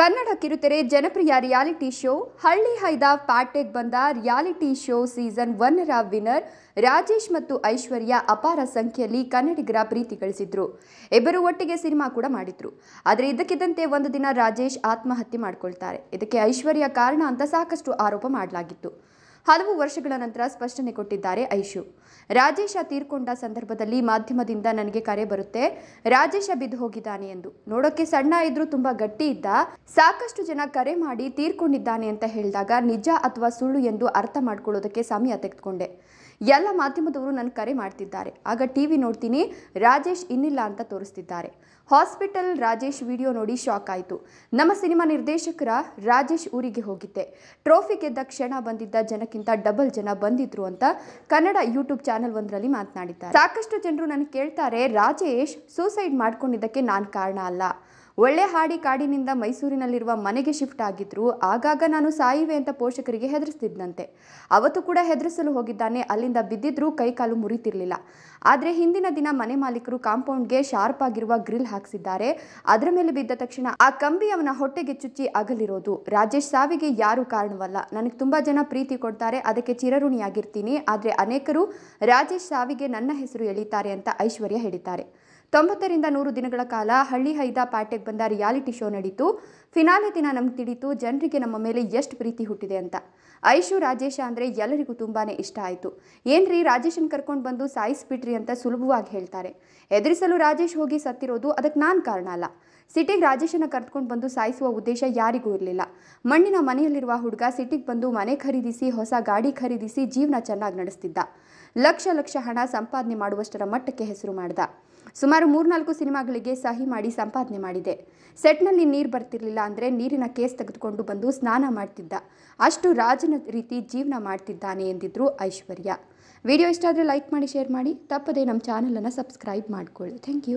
ಕನ್ನಡ ಕಿರುತೆರೆ ಜನಪ್ರಿಯ reality show ಹಳ್ಳಿ ಹೈದ ಪ್ಯಾಟೆಗ್ ಬಂದ ರಿಯಾಲಿಟಿ ಶೋ ಸೀಸನ್ ರ ವಿನ್ನರ್ ರಾಜೇಶ್ ಮತ್ತು ಐಶ್ವರ್ಯ ಅಪಾರ ಸಂಖ್ಯೆಯಲ್ಲಿ ಕನ್ನಡಿಗರ ಪ್ರೀತಿ ಗಳಿಸಿದ್ರು ಇಬ್ಬರು ಒಟ್ಟಿಗೆ ಸಿನಿಮಾ ಕೂಡ ಮಾಡಿದ್ರು ಆದರೆ ಇದಕ್ಕಿದ್ದಂತೆ ಒಂದು ದಿನ ರಾಜೇಶ್ ಆತ್ಮಹತ್ಯೆ ಮಾಡಿಕೊಳ್ತಾರೆ ಇದಕ್ಕೆ ಐಶ್ವರ್ಯ ಕಾರಣ ಅಂತ ಸಾಕಷ್ಟು ಆರೋಪ ಮಾಡಲಾಗಿತ್ತು ಹಲವು ವರ್ಷಗಳ ನಂತರ ಸ್ಪಷ್ಟನೆ ಕೊಟ್ಟಿದ್ದಾರೆ ಐಶು ರಾಜೇಶ ತೀರ್ಕೊಂಡ ಸಂದರ್ಭದಲ್ಲಿ ಮಾಧ್ಯಮದಿಂದ ನನಗೆ ಕರೆ ಬರುತ್ತೆ ರಾಜೇಶ ಬಿದ್ದು ಹೋಗಿದ್ದಾನೆ ಎಂದು ನೋಡೋಕೆ ಸಣ್ಣ ಇದ್ರೂ ತುಂಬಾ ಗಟ್ಟಿ ಇದ್ದ ಸಾಕಷ್ಟು ಜನ ಕರೆ ಮಾಡಿ ತೀರ್ಕೊಂಡಿದ್ದಾನೆ ಅಂತ ಹೇಳಿದಾಗ ನಿಜ ಅಥವಾ ಸುಳ್ಳು ಎಂದು ಅರ್ಥ ಮಾಡ್ಕೊಳ್ಳೋದಕ್ಕೆ ಸಮಯ ತೆಗೆದುಕೊಂಡೆ ಎಲ್ಲ ಮಾಧ್ಯಮದವರು ನನ್ನ ಕರೆ ಮಾಡ್ತಿದ್ದಾರೆ ಆಗ ಟಿ ವಿ ನೋಡ್ತೀನಿ ರಾಜೇಶ್ ಇನ್ನಿಲ್ಲ ಅಂತ ತೋರಿಸ್ತಿದ್ದಾರೆ ಹಾಸ್ಪಿಟಲ್ ರಾಜೇಶ್ ವಿಡಿಯೋ ನೋಡಿ ಶಾಕ್ ಆಯಿತು ನಮ್ಮ ಸಿನಿಮಾ ನಿರ್ದೇಶಕರ ರಾಜೇಶ್ ಊರಿಗೆ ಹೋಗಿದ್ದೆ ಟ್ರೋಫಿ ಗೆದ್ದ ಕ್ಷಣ ಬಂದಿದ್ದ ಜನಕ್ಕಿಂತ ಡಬಲ್ ಜನ ಬಂದಿದ್ರು ಅಂತ ಕನ್ನಡ ಯೂಟ್ಯೂಬ್ ಚಾನೆಲ್ ಒಂದರಲ್ಲಿ ಮಾತನಾಡಿದ್ದಾರೆ ಸಾಕಷ್ಟು ಜನರು ನನಗೆ ಕೇಳ್ತಾರೆ ರಾಜೇಶ್ ಸೂಸೈಡ್ ಮಾಡ್ಕೊಂಡಿದ್ದಕ್ಕೆ ನಾನು ಕಾರಣ ಅಲ್ಲ ಒಳ್ಳೆ ಹಾಡಿ ಕಾಡಿನಿಂದ ಮೈಸೂರಿನಲ್ಲಿರುವ ಮನೆಗೆ ಶಿಫ್ಟ್ ಆಗಿದ್ರು ಆಗಾಗ ನಾನು ಸಾಯಿವೆ ಅಂತ ಪೋಷಕರಿಗೆ ಹೆದರಿಸ್ತಿದ್ದಂತೆ ಅವತ್ತು ಕೂಡ ಹೆದರಿಸಲು ಹೋಗಿದ್ದಾನೆ ಅಲ್ಲಿ ಅಲ್ಲಿಂದ ಬಿದ್ದಿದ್ರೂ ಕೈಕಾಲು ಮುರಿತಿರಲಿಲ್ಲ ಆದರೆ ಹಿಂದಿನ ದಿನ ಮನೆ ಮಾಲೀಕರು ಕಾಂಪೌಂಡ್ಗೆ ಶಾರ್ಪ್ ಆಗಿರುವ ಗ್ರಿಲ್ ಹಾಕಿಸಿದ್ದಾರೆ ಅದರ ಮೇಲೆ ಬಿದ್ದ ತಕ್ಷಣ ಆ ಕಂಬಿ ಅವನ ಹೊಟ್ಟೆಗೆ ಚುಚ್ಚಿ ಅಗಲಿರೋದು ರಾಜೇಶ್ ಸಾವಿಗೆ ಯಾರು ಕಾರಣವಲ್ಲ ನನಗೆ ತುಂಬ ಜನ ಪ್ರೀತಿ ಕೊಡ್ತಾರೆ ಅದಕ್ಕೆ ಚಿರಋಣಿಯಾಗಿರ್ತೀನಿ ಆದರೆ ಅನೇಕರು ರಾಜೇಶ್ ಸಾವಿಗೆ ನನ್ನ ಹೆಸರು ಎಳೀತಾರೆ ಅಂತ ಐಶ್ವರ್ಯ ಹೇಳಿದ್ದಾರೆ ತೊಂಬತ್ತರಿಂದ ನೂರು ದಿನಗಳ ಕಾಲ ಹಳ್ಳಿ ಹೈದ ಪ್ಯಾಟೆಗೆ ಬಂದ ರಿಯಾಲಿಟಿ ಶೋ ನಡೀತು ಫಿನಾಲೆ ದಿನ ನಮ್ಗೆ ತಿಳಿತು ಜನರಿಗೆ ನಮ್ಮ ಮೇಲೆ ಎಷ್ಟು ಪ್ರೀತಿ ಹುಟ್ಟಿದೆ ಅಂತ ಐಶು ರಾಜೇಶ ಅಂದರೆ ಎಲ್ಲರಿಗೂ ತುಂಬಾ ಇಷ್ಟ ಆಯಿತು ಏನ್ರಿ ರಾಜೇಶನ್ ಕರ್ಕೊಂಡು ಬಂದು ಸಾಯಿಸ್ಬಿಟ್ರಿ ಅಂತ ಸುಲಭವಾಗಿ ಹೇಳ್ತಾರೆ ಎದುರಿಸಲು ರಾಜೇಶ್ ಹೋಗಿ ಸತ್ತಿರೋದು ಅದಕ್ಕೆ ನಾನು ಕಾರಣ ಅಲ್ಲ ಸಿಟಿಗೆ ರಾಜೇಶನ ಕರೆದುಕೊಂಡು ಬಂದು ಸಾಯಿಸುವ ಉದ್ದೇಶ ಯಾರಿಗೂ ಇರಲಿಲ್ಲ ಮಣ್ಣಿನ ಮನೆಯಲ್ಲಿರುವ ಹುಡುಗ ಸಿಟಿಗೆ ಬಂದು ಮನೆ ಖರೀದಿಸಿ ಹೊಸ ಗಾಡಿ ಖರೀದಿಸಿ ಜೀವನ ಚೆನ್ನಾಗಿ ನಡೆಸ್ತಿದ್ದ ಲಕ್ಷ ಲಕ್ಷ ಹಣ ಸಂಪಾದನೆ ಮಾಡುವಷ್ಟರ ಮಟ್ಟಕ್ಕೆ ಹೆಸರು ಮಾಡ್ದ ಸುಮಾರು ಮೂರ್ನಾಲ್ಕು ಸಿನಿಮಾಗಳಿಗೆ ಸಹಿ ಮಾಡಿ ಸಂಪಾದನೆ ಮಾಡಿದೆ ಸೆಟ್ನಲ್ಲಿ ನೀರು ಬರ್ತಿರ್ಲಿಲ್ಲ ಇಲ್ಲ ಅಂದರೆ ನೀರಿನ ಕೇಸ್ ತೆಗೆದುಕೊಂಡು ಬಂದು ಸ್ನಾನ ಮಾಡ್ತಿದ್ದ ಅಷ್ಟು ರಾಜನ ರೀತಿ ಜೀವನ ಮಾಡ್ತಿದ್ದಾನೆ ಎಂದಿದ್ರು ಐಶ್ವರ್ಯ ವಿಡಿಯೋ ಇಷ್ಟ ಆದರೆ ಲೈಕ್ ಮಾಡಿ ಶೇರ್ ಮಾಡಿ ತಪ್ಪದೇ ನಮ್ಮ ಚಾನಲನ್ನು ಸಬ್ಸ್ಕ್ರೈಬ್ ಮಾಡಿಕೊಳ್ಳಿ ಥ್ಯಾಂಕ್ ಯು